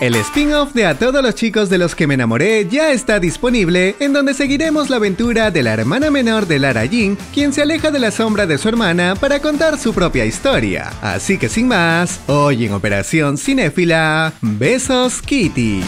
El spin-off de A todos los chicos de los que me enamoré ya está disponible, en donde seguiremos la aventura de la hermana menor de Lara Jean, quien se aleja de la sombra de su hermana para contar su propia historia. Así que sin más, hoy en Operación Cinéfila, besos Kitty.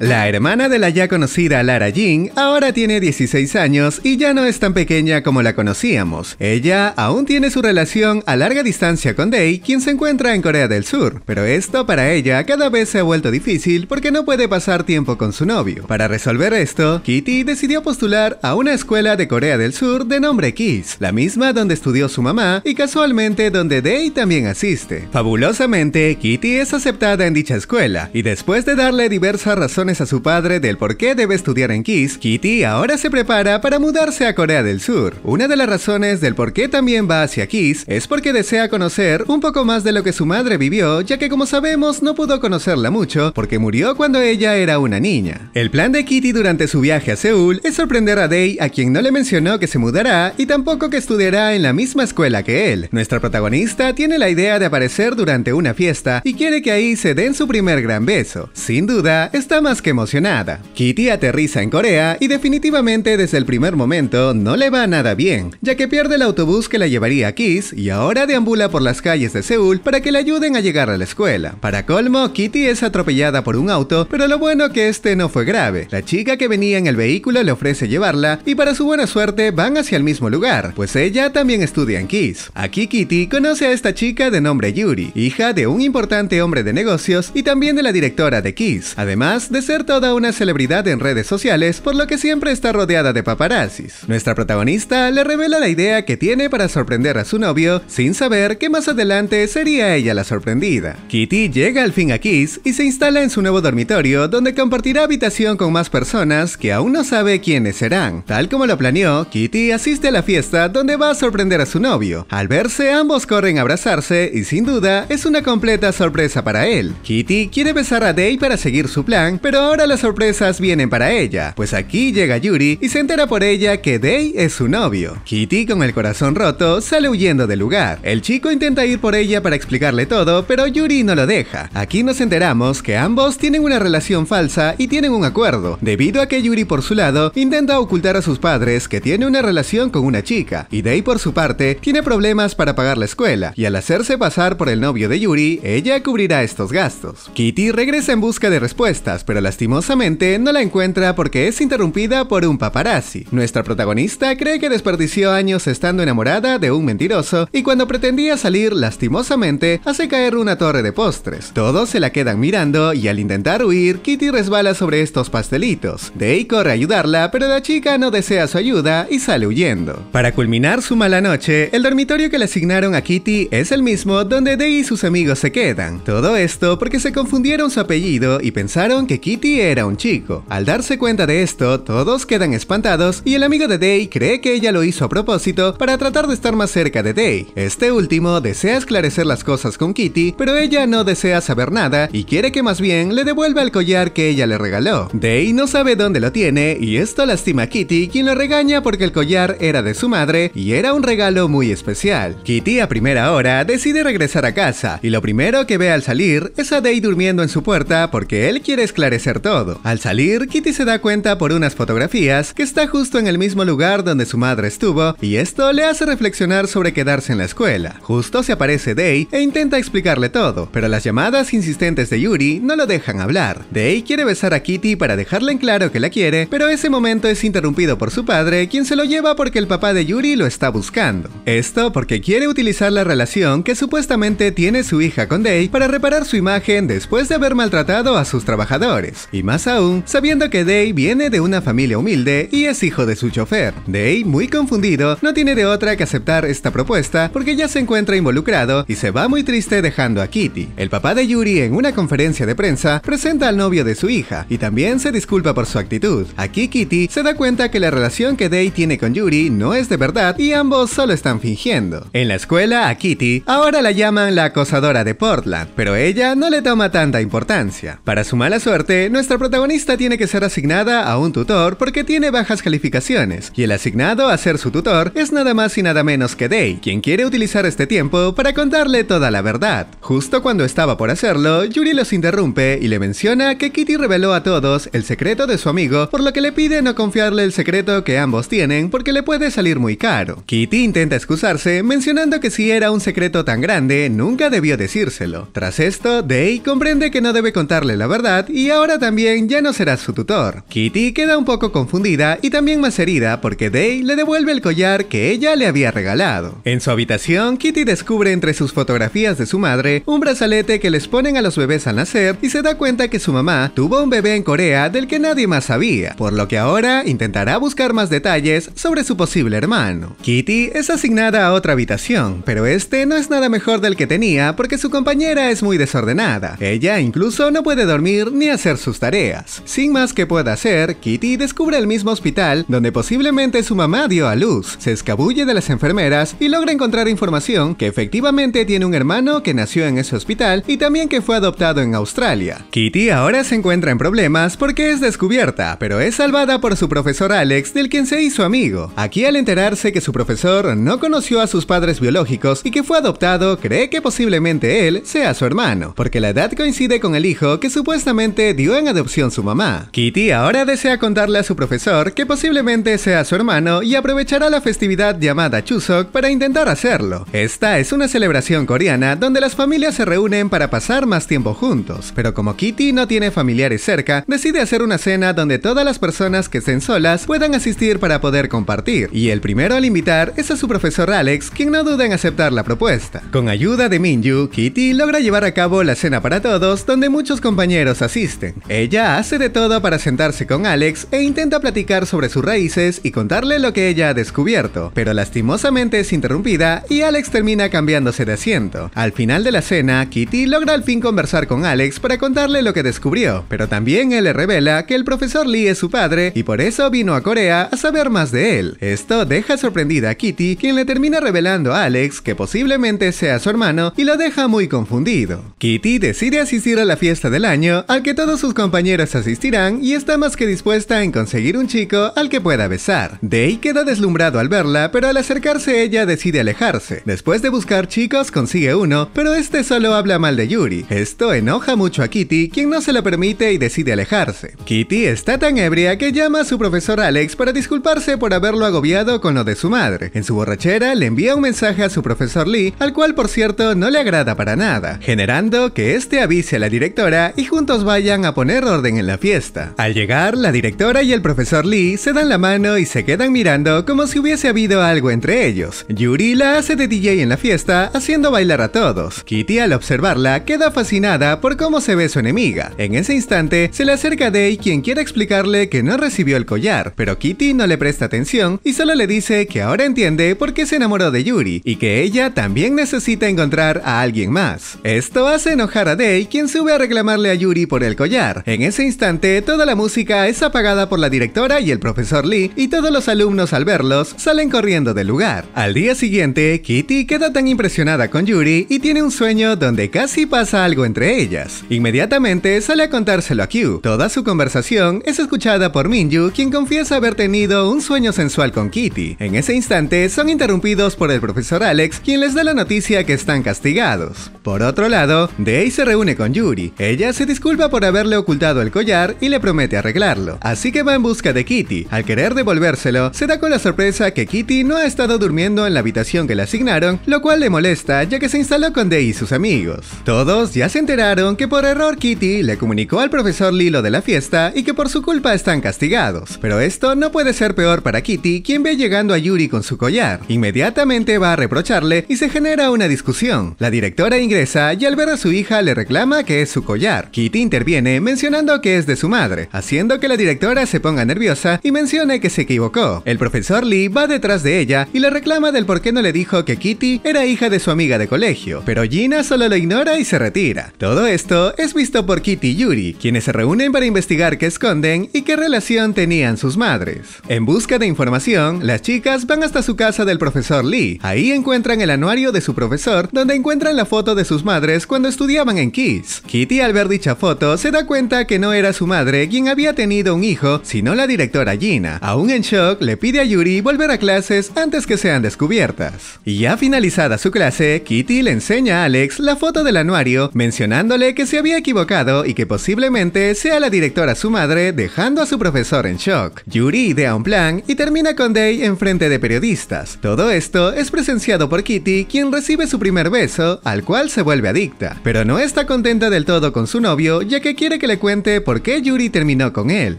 La hermana de la ya conocida Lara Jean ahora tiene 16 años y ya no es tan pequeña como la conocíamos. Ella aún tiene su relación a larga distancia con Day, quien se encuentra en Corea del Sur, pero esto para ella cada vez se ha vuelto difícil porque no puede pasar tiempo con su novio. Para resolver esto, Kitty decidió postular a una escuela de Corea del Sur de nombre Kiss, la misma donde estudió su mamá y casualmente donde Day también asiste. Fabulosamente, Kitty es aceptada en dicha escuela y después de darle diversas razones a su padre del por qué debe estudiar en Kiss, Kitty ahora se prepara para mudarse a Corea del Sur. Una de las razones del por qué también va hacia Kiss es porque desea conocer un poco más de lo que su madre vivió, ya que como sabemos no pudo conocerla mucho porque murió cuando ella era una niña. El plan de Kitty durante su viaje a Seúl es sorprender a Day a quien no le mencionó que se mudará y tampoco que estudiará en la misma escuela que él. Nuestra protagonista tiene la idea de aparecer durante una fiesta y quiere que ahí se den su primer gran beso. Sin duda, está más que emocionada. Kitty aterriza en Corea y definitivamente desde el primer momento no le va nada bien, ya que pierde el autobús que la llevaría a Kiss y ahora deambula por las calles de Seúl para que le ayuden a llegar a la escuela. Para colmo, Kitty es atropellada por un auto, pero lo bueno que este no fue grave. La chica que venía en el vehículo le ofrece llevarla y para su buena suerte van hacia el mismo lugar, pues ella también estudia en Kiss. Aquí Kitty conoce a esta chica de nombre Yuri, hija de un importante hombre de negocios y también de la directora de Kiss, además de ser toda una celebridad en redes sociales, por lo que siempre está rodeada de paparazzis. Nuestra protagonista le revela la idea que tiene para sorprender a su novio, sin saber que más adelante sería ella la sorprendida. Kitty llega al fin a Kiss y se instala en su nuevo dormitorio, donde compartirá habitación con más personas que aún no sabe quiénes serán. Tal como lo planeó, Kitty asiste a la fiesta donde va a sorprender a su novio. Al verse, ambos corren a abrazarse y sin duda es una completa sorpresa para él. Kitty quiere besar a Day para seguir su plan, pero ahora las sorpresas vienen para ella, pues aquí llega Yuri y se entera por ella que Day es su novio. Kitty, con el corazón roto, sale huyendo del lugar. El chico intenta ir por ella para explicarle todo, pero Yuri no lo deja. Aquí nos enteramos que ambos tienen una relación falsa y tienen un acuerdo, debido a que Yuri por su lado intenta ocultar a sus padres que tiene una relación con una chica, y Day por su parte tiene problemas para pagar la escuela, y al hacerse pasar por el novio de Yuri, ella cubrirá estos gastos. Kitty regresa en busca de respuestas, pero la lastimosamente no la encuentra porque es interrumpida por un paparazzi. Nuestra protagonista cree que desperdició años estando enamorada de un mentiroso y cuando pretendía salir lastimosamente hace caer una torre de postres. Todos se la quedan mirando y al intentar huir, Kitty resbala sobre estos pastelitos. Day corre a ayudarla, pero la chica no desea su ayuda y sale huyendo. Para culminar su mala noche, el dormitorio que le asignaron a Kitty es el mismo donde Day y sus amigos se quedan. Todo esto porque se confundieron su apellido y pensaron que Kitty Kitty era un chico. Al darse cuenta de esto, todos quedan espantados y el amigo de Day cree que ella lo hizo a propósito para tratar de estar más cerca de Day. Este último desea esclarecer las cosas con Kitty, pero ella no desea saber nada y quiere que más bien le devuelva el collar que ella le regaló. Day no sabe dónde lo tiene y esto lastima a Kitty, quien lo regaña porque el collar era de su madre y era un regalo muy especial. Kitty a primera hora decide regresar a casa y lo primero que ve al salir es a Day durmiendo en su puerta porque él quiere esclarecer ser todo. Al salir, Kitty se da cuenta por unas fotografías que está justo en el mismo lugar donde su madre estuvo y esto le hace reflexionar sobre quedarse en la escuela. Justo se aparece Day e intenta explicarle todo, pero las llamadas insistentes de Yuri no lo dejan hablar. Day quiere besar a Kitty para dejarle en claro que la quiere, pero ese momento es interrumpido por su padre, quien se lo lleva porque el papá de Yuri lo está buscando. Esto porque quiere utilizar la relación que supuestamente tiene su hija con Day para reparar su imagen después de haber maltratado a sus trabajadores. Y más aún, sabiendo que Day viene de una familia humilde y es hijo de su chofer. Day, muy confundido, no tiene de otra que aceptar esta propuesta porque ya se encuentra involucrado y se va muy triste dejando a Kitty. El papá de Yuri en una conferencia de prensa presenta al novio de su hija y también se disculpa por su actitud. Aquí Kitty se da cuenta que la relación que Day tiene con Yuri no es de verdad y ambos solo están fingiendo. En la escuela a Kitty ahora la llaman la acosadora de Portland, pero ella no le toma tanta importancia. Para su mala suerte, nuestra protagonista tiene que ser asignada a un tutor porque tiene bajas calificaciones, y el asignado a ser su tutor es nada más y nada menos que Day, quien quiere utilizar este tiempo para contarle toda la verdad. Justo cuando estaba por hacerlo, Yuri los interrumpe y le menciona que Kitty reveló a todos el secreto de su amigo, por lo que le pide no confiarle el secreto que ambos tienen porque le puede salir muy caro. Kitty intenta excusarse mencionando que si era un secreto tan grande, nunca debió decírselo. Tras esto, Day comprende que no debe contarle la verdad y ahora también ya no será su tutor. Kitty queda un poco confundida y también más herida porque Day le devuelve el collar que ella le había regalado. En su habitación, Kitty descubre entre sus fotografías de su madre un brazalete que les ponen a los bebés al nacer y se da cuenta que su mamá tuvo un bebé en Corea del que nadie más sabía, por lo que ahora intentará buscar más detalles sobre su posible hermano. Kitty es asignada a otra habitación, pero este no es nada mejor del que tenía porque su compañera es muy desordenada. Ella incluso no puede dormir ni hacer sus tareas. Sin más que pueda hacer, Kitty descubre el mismo hospital donde posiblemente su mamá dio a luz, se escabulle de las enfermeras y logra encontrar información que efectivamente tiene un hermano que nació en ese hospital y también que fue adoptado en Australia. Kitty ahora se encuentra en problemas porque es descubierta, pero es salvada por su profesor Alex, del quien se hizo amigo. Aquí al enterarse que su profesor no conoció a sus padres biológicos y que fue adoptado, cree que posiblemente él sea su hermano, porque la edad coincide con el hijo que supuestamente dio en adopción su mamá. Kitty ahora desea contarle a su profesor que posiblemente sea su hermano y aprovechará la festividad llamada Chuseok para intentar hacerlo. Esta es una celebración coreana donde las familias se reúnen para pasar más tiempo juntos, pero como Kitty no tiene familiares cerca, decide hacer una cena donde todas las personas que estén solas puedan asistir para poder compartir, y el primero al invitar es a su profesor Alex, quien no duda en aceptar la propuesta. Con ayuda de Minju, Kitty logra llevar a cabo la cena para todos donde muchos compañeros asisten. Ella hace de todo para sentarse con Alex e intenta platicar sobre sus raíces y contarle lo que ella ha descubierto, pero lastimosamente es interrumpida y Alex termina cambiándose de asiento. Al final de la cena, Kitty logra al fin conversar con Alex para contarle lo que descubrió, pero también él le revela que el profesor Lee es su padre y por eso vino a Corea a saber más de él. Esto deja sorprendida a Kitty, quien le termina revelando a Alex que posiblemente sea su hermano y lo deja muy confundido. Kitty decide asistir a la fiesta del año al que todos sus sus compañeras asistirán y está más que dispuesta en conseguir un chico al que pueda besar. Day queda deslumbrado al verla, pero al acercarse ella decide alejarse. Después de buscar chicos consigue uno, pero este solo habla mal de Yuri. Esto enoja mucho a Kitty, quien no se lo permite y decide alejarse. Kitty está tan ebria que llama a su profesor Alex para disculparse por haberlo agobiado con lo de su madre. En su borrachera le envía un mensaje a su profesor Lee, al cual por cierto no le agrada para nada, generando que este avise a la directora y juntos vayan a poner orden en la fiesta. Al llegar, la directora y el profesor Lee se dan la mano y se quedan mirando como si hubiese habido algo entre ellos. Yuri la hace de DJ en la fiesta, haciendo bailar a todos. Kitty al observarla queda fascinada por cómo se ve su enemiga. En ese instante, se le acerca Day quien quiere explicarle que no recibió el collar, pero Kitty no le presta atención y solo le dice que ahora entiende por qué se enamoró de Yuri y que ella también necesita encontrar a alguien más. Esto hace enojar a Day quien sube a reclamarle a Yuri por el collar en ese instante, toda la música es apagada por la directora y el profesor Lee, y todos los alumnos al verlos salen corriendo del lugar. Al día siguiente, Kitty queda tan impresionada con Yuri y tiene un sueño donde casi pasa algo entre ellas. Inmediatamente sale a contárselo a Q. Toda su conversación es escuchada por Minju, quien confiesa haber tenido un sueño sensual con Kitty. En ese instante, son interrumpidos por el profesor Alex, quien les da la noticia que están castigados. Por otro lado, Day se reúne con Yuri. Ella se disculpa por haber le ocultado el collar y le promete arreglarlo. Así que va en busca de Kitty. Al querer devolvérselo, se da con la sorpresa que Kitty no ha estado durmiendo en la habitación que le asignaron, lo cual le molesta ya que se instaló con Day y sus amigos. Todos ya se enteraron que por error Kitty le comunicó al profesor Lilo de la fiesta y que por su culpa están castigados. Pero esto no puede ser peor para Kitty, quien ve llegando a Yuri con su collar. Inmediatamente va a reprocharle y se genera una discusión. La directora ingresa y al ver a su hija le reclama que es su collar. Kitty interviene mencionando que es de su madre, haciendo que la directora se ponga nerviosa y mencione que se equivocó. El profesor Lee va detrás de ella y le reclama del por qué no le dijo que Kitty era hija de su amiga de colegio, pero Gina solo lo ignora y se retira. Todo esto es visto por Kitty y Yuri, quienes se reúnen para investigar qué esconden y qué relación tenían sus madres. En busca de información, las chicas van hasta su casa del profesor Lee. Ahí encuentran el anuario de su profesor, donde encuentran la foto de sus madres cuando estudiaban en Kiss. Kitty al ver dicha foto se da cuenta que no era su madre quien había tenido un hijo, sino la directora Gina. Aún en shock, le pide a Yuri volver a clases antes que sean descubiertas. Y ya finalizada su clase, Kitty le enseña a Alex la foto del anuario, mencionándole que se había equivocado y que posiblemente sea la directora su madre, dejando a su profesor en shock. Yuri idea un plan y termina con Day en frente de periodistas. Todo esto es presenciado por Kitty, quien recibe su primer beso, al cual se vuelve adicta. Pero no está contenta del todo con su novio, ya que quiere que le cuente por qué Yuri terminó con él.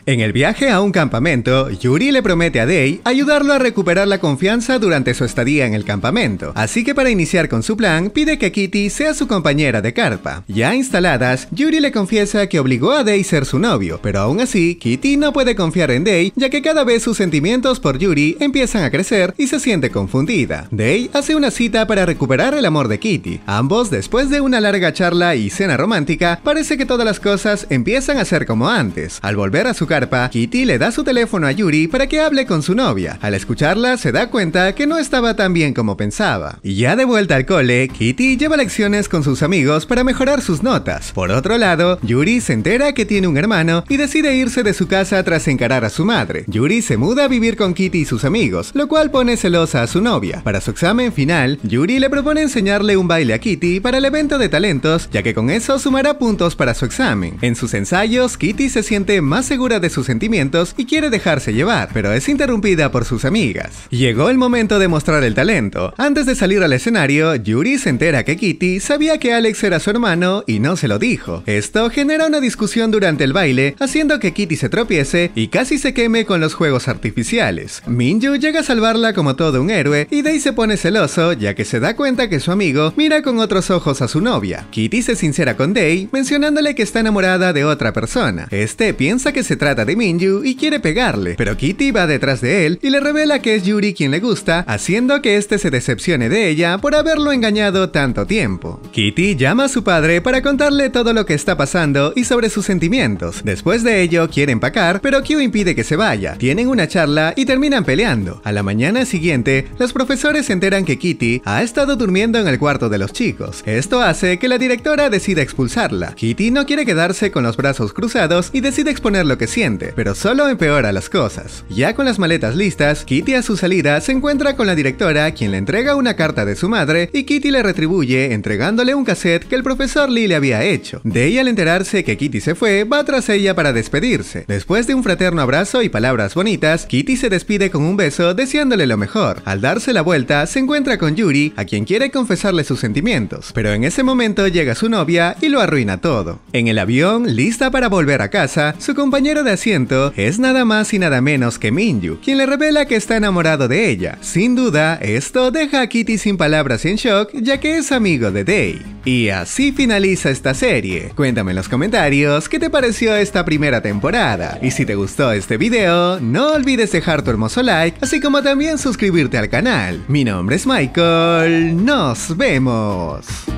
En el viaje a un campamento, Yuri le promete a Day ayudarlo a recuperar la confianza durante su estadía en el campamento. Así que para iniciar con su plan, pide que Kitty sea su compañera de carpa. Ya instaladas, Yuri le confiesa que obligó a Day ser su novio, pero aún así, Kitty no puede confiar en Day ya que cada vez sus sentimientos por Yuri empiezan a crecer y se siente confundida. Day hace una cita para recuperar el amor de Kitty. Ambos, después de una larga charla y cena romántica, parece que todas las cosas empiezan a ser como antes. Al volver a su carpa, Kitty le da su teléfono a Yuri para que hable con su novia. Al escucharla, se da cuenta que no estaba tan bien como pensaba. Y ya de vuelta al cole, Kitty lleva lecciones con sus amigos para mejorar sus notas. Por otro lado, Yuri se entera que tiene un hermano y decide irse de su casa tras encarar a su madre. Yuri se muda a vivir con Kitty y sus amigos, lo cual pone celosa a su novia. Para su examen final, Yuri le propone enseñarle un baile a Kitty para el evento de talentos, ya que con eso sumará puntos para su examen sus ensayos, Kitty se siente más segura de sus sentimientos y quiere dejarse llevar, pero es interrumpida por sus amigas. Llegó el momento de mostrar el talento. Antes de salir al escenario, Yuri se entera que Kitty sabía que Alex era su hermano y no se lo dijo. Esto genera una discusión durante el baile, haciendo que Kitty se tropiece y casi se queme con los juegos artificiales. Minju llega a salvarla como todo un héroe y Day se pone celoso ya que se da cuenta que su amigo mira con otros ojos a su novia. Kitty se sincera con Day, mencionándole que está enamorada de otra persona. Este piensa que se trata de Minju y quiere pegarle, pero Kitty va detrás de él y le revela que es Yuri quien le gusta, haciendo que este se decepcione de ella por haberlo engañado tanto tiempo. Kitty llama a su padre para contarle todo lo que está pasando y sobre sus sentimientos. Después de ello quiere empacar, pero Kyu impide que se vaya. Tienen una charla y terminan peleando. A la mañana siguiente, los profesores se enteran que Kitty ha estado durmiendo en el cuarto de los chicos. Esto hace que la directora decida expulsarla. Kitty no quiere quedarse con los brazos cruzados y decide exponer lo que siente, pero solo empeora las cosas. Ya con las maletas listas, Kitty a su salida se encuentra con la directora, quien le entrega una carta de su madre, y Kitty le retribuye entregándole un cassette que el profesor Lee le había hecho. De ella al enterarse que Kitty se fue, va tras ella para despedirse. Después de un fraterno abrazo y palabras bonitas, Kitty se despide con un beso deseándole lo mejor. Al darse la vuelta, se encuentra con Yuri, a quien quiere confesarle sus sentimientos, pero en ese momento llega su novia y lo arruina todo. En el avión, lista para volver a casa, su compañero de asiento es nada más y nada menos que Minju, quien le revela que está enamorado de ella. Sin duda, esto deja a Kitty sin palabras y en shock, ya que es amigo de Day. Y así finaliza esta serie. Cuéntame en los comentarios qué te pareció esta primera temporada. Y si te gustó este video, no olvides dejar tu hermoso like, así como también suscribirte al canal. Mi nombre es Michael, nos vemos.